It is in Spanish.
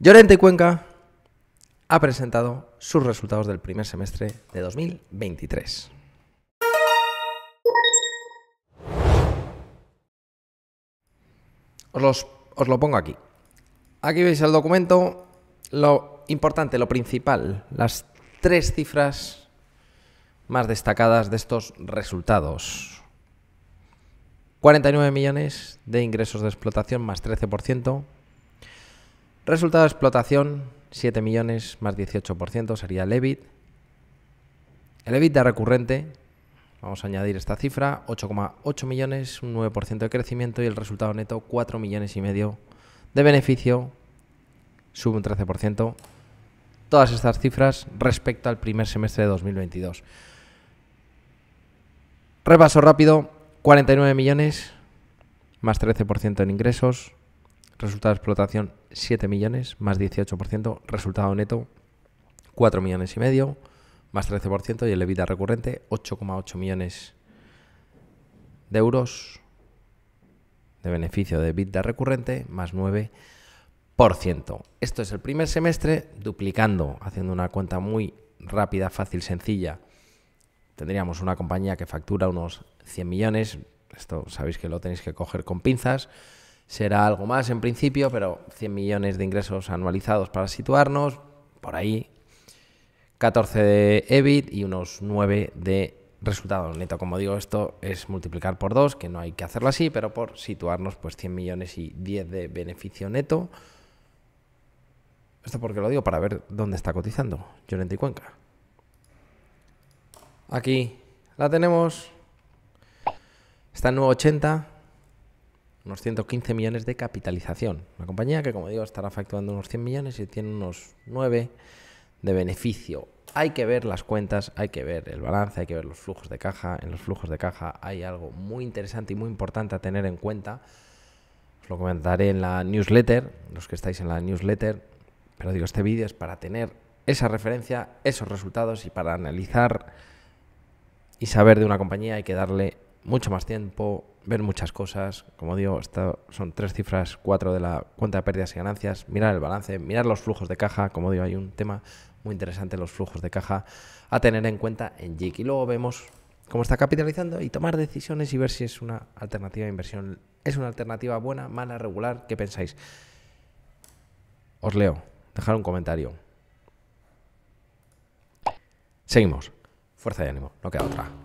Llorente Cuenca ha presentado sus resultados del primer semestre de 2023. Os, os, lo pongo aquí. Aquí veis el documento, lo importante, lo principal, las tres cifras más destacadas de estos resultados. 49 millones de ingresos de explotación más 13%, Resultado de explotación, 7 millones más 18% sería el EBIT. El EBITDA recurrente, vamos a añadir esta cifra, 8,8 millones, un 9% de crecimiento y el resultado neto 4 millones y medio de beneficio, sube un 13%. Todas estas cifras respecto al primer semestre de 2022. Repaso rápido, 49 millones, más 13% en ingresos, Resultado de explotación 7 millones más 18%. Resultado neto 4 millones y medio más 13%. Y el EBITDA recurrente 8,8 millones de euros de beneficio de EBITDA recurrente más 9%. Esto es el primer semestre duplicando, haciendo una cuenta muy rápida, fácil, sencilla. Tendríamos una compañía que factura unos 100 millones. Esto sabéis que lo tenéis que coger con pinzas será algo más en principio, pero 100 millones de ingresos anualizados para situarnos, por ahí 14 de EBIT y unos 9 de resultados neto. Como digo, esto es multiplicar por 2, que no hay que hacerlo así, pero por situarnos pues 100 millones y 10 de beneficio neto. Esto porque lo digo para ver dónde está cotizando Llorente y Cuenca. Aquí la tenemos. Está en 980 unos 115 millones de capitalización. Una compañía que, como digo, estará facturando unos 100 millones y tiene unos 9 de beneficio. Hay que ver las cuentas, hay que ver el balance, hay que ver los flujos de caja. En los flujos de caja hay algo muy interesante y muy importante a tener en cuenta. Os lo comentaré en la newsletter, los que estáis en la newsletter. Pero digo, este vídeo es para tener esa referencia, esos resultados y para analizar y saber de una compañía hay que darle mucho más tiempo, ver muchas cosas. Como digo, estas son tres cifras, cuatro de la cuenta de pérdidas y ganancias, mirar el balance, mirar los flujos de caja. Como digo, hay un tema muy interesante, los flujos de caja, a tener en cuenta en JIC. Y luego vemos cómo está capitalizando y tomar decisiones y ver si es una alternativa de inversión. ¿Es una alternativa buena, mala, regular? ¿Qué pensáis? Os leo, dejar un comentario. Seguimos. Fuerza y ánimo, no queda otra.